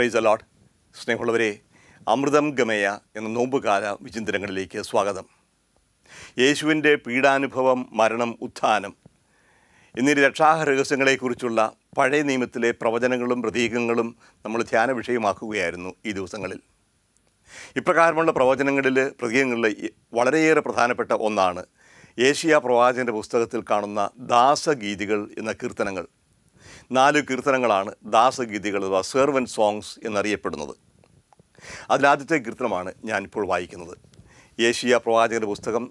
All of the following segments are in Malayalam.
പ്രൈസ് അലോട്ട് സ്നേഹമുള്ളവരെ അമൃതം ഗമയ എന്ന നോമ്പുകാല വിചിന്തനങ്ങളിലേക്ക് സ്വാഗതം യേശുവിൻ്റെ പീഡാനുഭവം മരണം ഉത്ഥാനം എന്നീ രക്ഷാഹരഹസ്യങ്ങളെക്കുറിച്ചുള്ള പഴയ നിയമത്തിലെ പ്രവചനങ്ങളും പ്രതീകങ്ങളും നമ്മൾ ധ്യാന വിഷയമാക്കുകയായിരുന്നു ഈ ദിവസങ്ങളിൽ ഇപ്രകാരമുള്ള പ്രവചനങ്ങളിൽ പ്രതീകങ്ങളിൽ വളരെയേറെ പ്രധാനപ്പെട്ട ഒന്നാണ് ഏഷ്യ പ്രവാചൻ്റെ പുസ്തകത്തിൽ കാണുന്ന ദാസഗീതികൾ എന്ന കീർത്തനങ്ങൾ നാല് കീർത്തനങ്ങളാണ് ദാസഗീതികൾ അഥവാ സെർവൻ സോങ്സ് എന്നറിയപ്പെടുന്നത് അതിലാദ്യത്തെ കീർത്തനമാണ് ഞാനിപ്പോൾ വായിക്കുന്നത് ഏഷ്യ പ്രവാചകന്റെ പുസ്തകം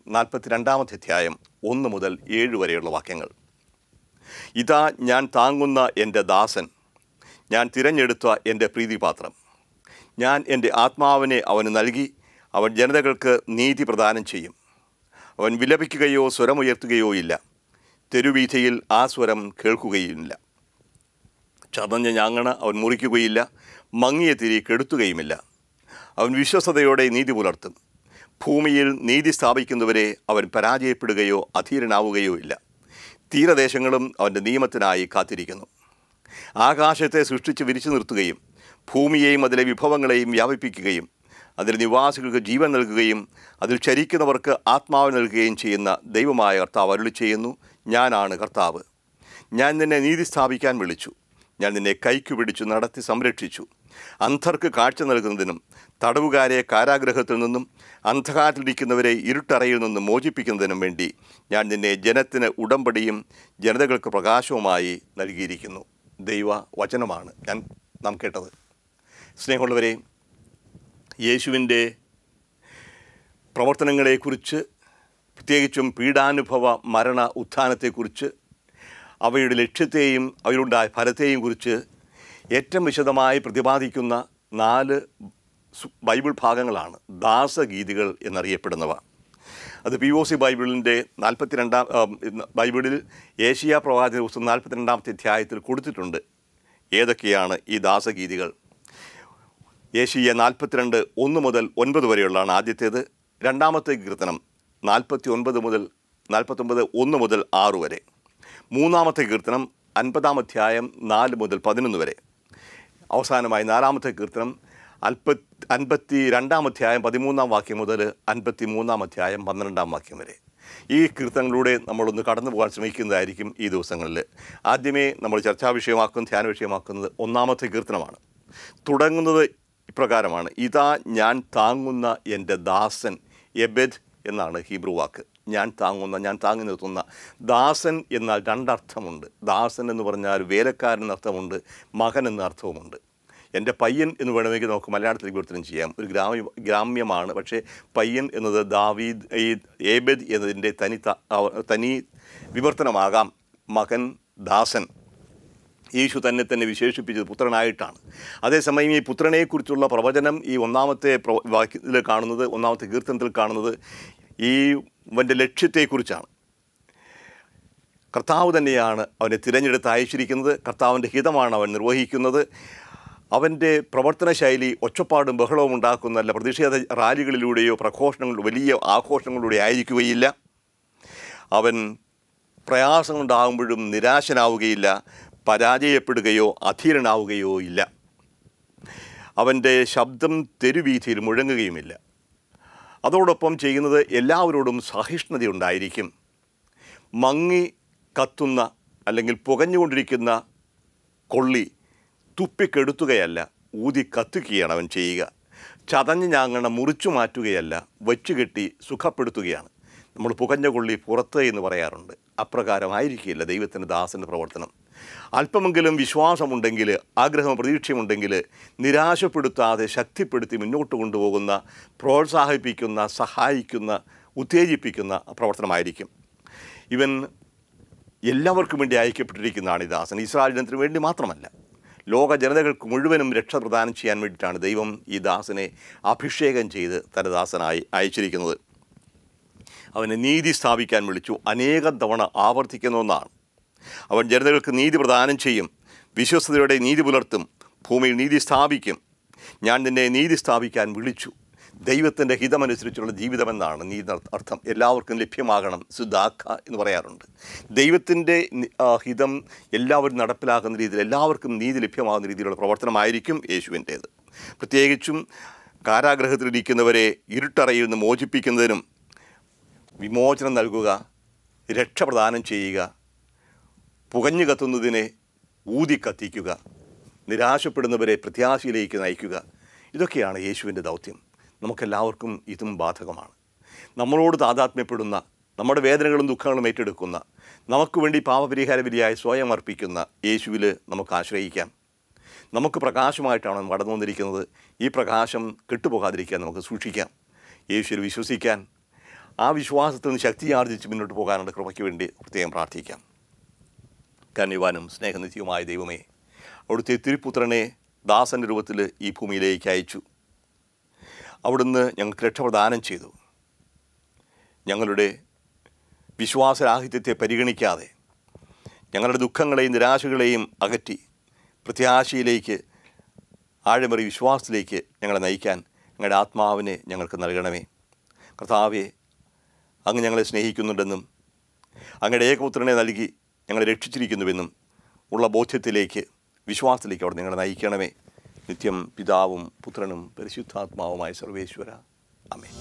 രണ്ടാമത്തെ അധ്യായം ഒന്ന് മുതൽ ഏഴ് വരെയുള്ള വാക്യങ്ങൾ ഇതാ ഞാൻ താങ്ങുന്ന എൻ്റെ ദാസൻ ഞാൻ തിരഞ്ഞെടുത്ത എൻ്റെ പ്രീതിപാത്രം ഞാൻ എൻ്റെ ആത്മാവിനെ അവന് നൽകി അവൻ ജനതകൾക്ക് നീതി പ്രദാനം ചെയ്യും അവൻ വിലപിക്കുകയോ സ്വരമുയർത്തുകയോ ഇല്ല തെരുവീഥയിൽ ആ സ്വരം കേൾക്കുകയില്ല ചതഞ്ഞ ഞാങ്ങണ അവൻ മുറിക്കുകയില്ല മങ്ങിയ തിരി കെടുത്തുകയുമില്ല അവൻ വിശ്വസതയോടെ നീതി പുലർത്തും ഭൂമിയിൽ നീതി സ്ഥാപിക്കുന്നവരെ അവൻ പരാജയപ്പെടുകയോ അധീരനാവുകയോ ഇല്ല തീരദേശങ്ങളും അവൻ്റെ നിയമത്തിനായി കാത്തിരിക്കുന്നു ആകാശത്തെ സൃഷ്ടിച്ച് വിരിച്ചു നിർത്തുകയും ഭൂമിയെയും അതിലെ വിഭവങ്ങളെയും വ്യാപിപ്പിക്കുകയും അതിൽ നിവാസികൾക്ക് ജീവൻ നൽകുകയും അതിൽ ചരിക്കുന്നവർക്ക് ആത്മാവ് നൽകുകയും ചെയ്യുന്ന ദൈവമായ കർത്താവ് അരുളി ചെയ്യുന്നു ഞാനാണ് കർത്താവ് ഞാൻ നിന്നെ നീതി സ്ഥാപിക്കാൻ വിളിച്ചു ഞാൻ നിന്നെ കൈക്ക് പിടിച്ചു നടത്തി സംരക്ഷിച്ചു അന്ധർക്ക് കാഴ്ച നൽകുന്നതിനും തടവുകാരെ കാരാഗ്രഹത്തിൽ നിന്നും അന്ധകാരത്തിലിരിക്കുന്നവരെ ഇരുട്ടറയിൽ നിന്നും മോചിപ്പിക്കുന്നതിനും വേണ്ടി ഞാൻ നിന്നെ ജനത്തിന് ഉടമ്പടിയും ജനതകൾക്ക് പ്രകാശവുമായി നൽകിയിരിക്കുന്നു ദൈവ വചനമാണ് ഞാൻ നാം കേട്ടത് സ്നേഹമുള്ളവരെ യേശുവിൻ്റെ പ്രവർത്തനങ്ങളെക്കുറിച്ച് പ്രത്യേകിച്ചും പീഡാനുഭവ മരണ ഉത്ഥാനത്തെക്കുറിച്ച് അവയുടെ ലക്ഷ്യത്തെയും അവരുണ്ടായ ഫലത്തെയും കുറിച്ച് ഏറ്റവും വിശദമായി പ്രതിപാദിക്കുന്ന നാല് ബൈബിൾ ഭാഗങ്ങളാണ് ദാസഗീതികൾ എന്നറിയപ്പെടുന്നവ അത് പി ഒ സി ബൈബിളിൻ്റെ നാൽപ്പത്തിരണ്ടാം ബൈബിളിൽ ഏഷ്യ പ്രവാചക പുസ്തകം നാൽപ്പത്തിരണ്ടാമത്തെ അധ്യായത്തിൽ കൊടുത്തിട്ടുണ്ട് ഏതൊക്കെയാണ് ഈ ദാസഗീതികൾ ഏഷ്യ നാൽപ്പത്തിരണ്ട് ഒന്ന് മുതൽ ഒൻപത് വരെയുള്ളതാണ് ആദ്യത്തേത് രണ്ടാമത്തെ കീർത്തനം നാൽപ്പത്തി ഒൻപത് മുതൽ നാൽപ്പത്തൊൻപത് ഒന്ന് മുതൽ ആറ് വരെ മൂന്നാമത്തെ കീർത്തനം അൻപതാം അധ്യായം നാല് മുതൽ പതിനൊന്ന് വരെ അവസാനമായി നാലാമത്തെ കീർത്തനം അൽപ്പത്തി അൻപത്തി രണ്ടാം അധ്യായം പതിമൂന്നാം വാക്യം മുതൽ അൻപത്തി മൂന്നാം അധ്യായം പന്ത്രണ്ടാം വാക്യം വരെ ഈ കീർത്തനങ്ങളിലൂടെ നമ്മളൊന്ന് കടന്നു പോകാൻ ശ്രമിക്കുന്നതായിരിക്കും ഈ ദിവസങ്ങളിൽ ആദ്യമേ നമ്മൾ ചർച്ചാ വിഷയമാക്കുന്ന ധ്യാന വിഷയമാക്കുന്നത് ഒന്നാമത്തെ കീർത്തനമാണ് തുടങ്ങുന്നത് ഇപ്രകാരമാണ് ഇതാ ഞാൻ താങ്ങുന്ന എൻ്റെ ദാസൻ എബെദ് എന്നാണ് ഹീബ്രു വാക്ക് ഞാൻ താങ്ങുന്ന ഞാൻ താങ്ങി നിർത്തുന്ന ദാസൻ എന്നാൽ രണ്ടർത്ഥമുണ്ട് ദാസൻ എന്ന് പറഞ്ഞാൽ വേലക്കാരൻ എന്നർത്ഥമുണ്ട് മകൻ എന്ന അർത്ഥവുമുണ്ട് എൻ്റെ പയ്യൻ എന്ന് വേണമെങ്കിൽ നമുക്ക് മലയാളത്തിലേക്ക് വിവർത്തനം ചെയ്യാം ഒരു ഗ്രാമ്യ ഗ്രാമ്യമാണ് പക്ഷേ പയ്യൻ എന്നത് ദാവീദ് ഏബദ് എന്നതിൻ്റെ തനി തനി വിവർത്തനമാകാം മകൻ ദാസൻ യേശു തന്നെ തന്നെ വിശേഷിപ്പിച്ചത് പുത്രനായിട്ടാണ് അതേസമയം ഈ പുത്രനെക്കുറിച്ചുള്ള പ്രവചനം ഈ ഒന്നാമത്തെ വാക്യത്തിൽ കാണുന്നത് ഒന്നാമത്തെ കീർത്തനത്തിൽ കാണുന്നത് ഈ അവൻ്റെ ലക്ഷ്യത്തെക്കുറിച്ചാണ് കർത്താവ് തന്നെയാണ് അവനെ തിരഞ്ഞെടുത്ത് അയച്ചിരിക്കുന്നത് കർത്താവിൻ്റെ ഹിതമാണ് അവൻ നിർവഹിക്കുന്നത് അവൻ്റെ പ്രവർത്തന ശൈലി ഒച്ചപ്പാടും ബഹളവും ഉണ്ടാക്കുന്നതല്ല പ്രതിഷേധ റാലികളിലൂടെയോ പ്രഘോഷണങ്ങൾ വലിയ ആഘോഷങ്ങളിലൂടെ ആയിരിക്കുകയില്ല അവൻ പ്രയാസങ്ങളുണ്ടാകുമ്പോഴും നിരാശനാവുകയില്ല പരാജയപ്പെടുകയോ അധീരനാവുകയോ ഇല്ല അവൻ്റെ ശബ്ദം തെരുവീഥിയിൽ മുഴങ്ങുകയുമില്ല അതോടൊപ്പം ചെയ്യുന്നത് എല്ലാവരോടും സഹിഷ്ണുതയുണ്ടായിരിക്കും മങ്ങി കത്തുന്ന അല്ലെങ്കിൽ പുകഞ്ഞുകൊണ്ടിരിക്കുന്ന കൊള്ളി തുപ്പിക്കെടുത്തുകയല്ല ഊതി കത്തുകയാണ് അവൻ ചെയ്യുക ചതഞ്ഞ് ഞാങ്ങണ മുറിച്ചു മാറ്റുകയല്ല വെച്ചുകെട്ടി സുഖപ്പെടുത്തുകയാണ് നമ്മൾ പുകഞ്ഞ കൊള്ളി പുറത്ത് എന്ന് പറയാറുണ്ട് അപ്രകാരമായിരിക്കില്ല ദൈവത്തിൻ്റെ ദാസൻ്റെ പ്രവർത്തനം അല്പമെങ്കിലും വിശ്വാസമുണ്ടെങ്കിൽ ആഗ്രഹം പ്രതീക്ഷയുമുണ്ടെങ്കിൽ നിരാശപ്പെടുത്താതെ ശക്തിപ്പെടുത്തി മുന്നോട്ട് കൊണ്ടുപോകുന്ന പ്രോത്സാഹിപ്പിക്കുന്ന സഹായിക്കുന്ന ഉത്തേജിപ്പിക്കുന്ന പ്രവർത്തനമായിരിക്കും ഇവൻ എല്ലാവർക്കും വേണ്ടി അയക്കപ്പെട്ടിരിക്കുന്നതാണ് ഈ ദാസൻ ഇസ്രായേൽ ജനത്തിന് വേണ്ടി മാത്രമല്ല ലോക ജനതകൾക്ക് മുഴുവനും രക്ഷ പ്രദാനം ചെയ്യാൻ വേണ്ടിയിട്ടാണ് ദൈവം ഈ ദാസനെ അഭിഷേകം ചെയ്ത് തൻ്റെ ദാസനായി അയച്ചിരിക്കുന്നത് അവനെ നീതി സ്ഥാപിക്കാൻ വിളിച്ചു അനേകം തവണ ആവർത്തിക്കുന്ന ഒന്നാണ് അവൻ ജനതകൾക്ക് നീതി പ്രദാനം ചെയ്യും വിശ്വസ്തയോടെ നീതി പുലർത്തും ഭൂമിയിൽ നീതി സ്ഥാപിക്കും ഞാൻ നിന്നെ നീതി സ്ഥാപിക്കാൻ വിളിച്ചു ദൈവത്തിൻ്റെ ഹിതമനുസരിച്ചുള്ള ജീവിതമെന്നാണ് നീതി അർത്ഥം എല്ലാവർക്കും ലഭ്യമാകണം സുദാഖ എന്ന് പറയാറുണ്ട് ദൈവത്തിൻ്റെ ഹിതം എല്ലാവരും നടപ്പിലാക്കുന്ന രീതിയിൽ എല്ലാവർക്കും നീതി ലഭ്യമാകുന്ന രീതിയിലുള്ള പ്രവർത്തനമായിരിക്കും യേശുവിൻ്റേത് പ്രത്യേകിച്ചും കാരാഗ്രഹത്തിലിരിക്കുന്നവരെ ഇരുട്ടറയിൽ നിന്ന് മോചിപ്പിക്കുന്നതിനും വിമോചനം നൽകുക രക്ഷ ചെയ്യുക പുകഞ്ഞു കത്തുന്നതിനെ ഊതി കത്തിക്കുക നിരാശപ്പെടുന്നവരെ പ്രത്യാശയിലേക്ക് നയിക്കുക ഇതൊക്കെയാണ് യേശുവിൻ്റെ ദൗത്യം നമുക്കെല്ലാവർക്കും ഇതും ബാധകമാണ് നമ്മളോട് താതാത്മ്യപ്പെടുന്ന നമ്മുടെ വേദനകളും ദുഃഖങ്ങളും ഏറ്റെടുക്കുന്ന നമുക്ക് വേണ്ടി പാപപരിഹാര വിധിയായി സ്വയം അർപ്പിക്കുന്ന യേശുവിൽ നമുക്ക് ആശ്രയിക്കാം നമുക്ക് പ്രകാശമായിട്ടാണ് കടന്നു വന്നിരിക്കുന്നത് ഈ പ്രകാശം കെട്ടുപോകാതിരിക്കാൻ നമുക്ക് സൂക്ഷിക്കാം യേശുവിൽ വിശ്വസിക്കാൻ ആ വിശ്വാസത്തിൽ നിന്ന് ശക്തിയാർജിച്ച് മുന്നോട്ട് പോകാനുള്ള കൃപയ്ക്ക് വേണ്ടി പ്രത്യേകം പ്രാർത്ഥിക്കാം കനിവാനും സ്നേഹനിധിയുമായ ദൈവമേ അവിടുത്തെ തിരുപുത്രനെ ദാസൻ്റെ രൂപത്തിൽ ഈ ഭൂമിയിലേക്ക് അയച്ചു അവിടുന്ന് ഞങ്ങൾക്ക് രക്ഷപ്രദാനം ചെയ്തു ഞങ്ങളുടെ വിശ്വാസരാഹിത്യത്തെ പരിഗണിക്കാതെ ഞങ്ങളുടെ ദുഃഖങ്ങളെയും നിരാശകളെയും അകറ്റി പ്രത്യാശയിലേക്ക് ആഴമറി വിശ്വാസത്തിലേക്ക് ഞങ്ങളെ നയിക്കാൻ ഞങ്ങളുടെ ആത്മാവിനെ ഞങ്ങൾക്ക് നൽകണമേ കർത്താവെ അങ്ങ് ഞങ്ങളെ സ്നേഹിക്കുന്നുണ്ടെന്നും അങ്ങയുടെ ഏകപുത്രനെ നൽകി ഞങ്ങളെ രക്ഷിച്ചിരിക്കുന്നുവെന്നും ഉള്ള ബോധ്യത്തിലേക്ക് വിശ്വാസത്തിലേക്ക് അവിടെ നിങ്ങളെ നയിക്കണമേ നിത്യം പിതാവും പുത്രനും പരിശുദ്ധാത്മാവുമായ സർവേശ്വര അമേ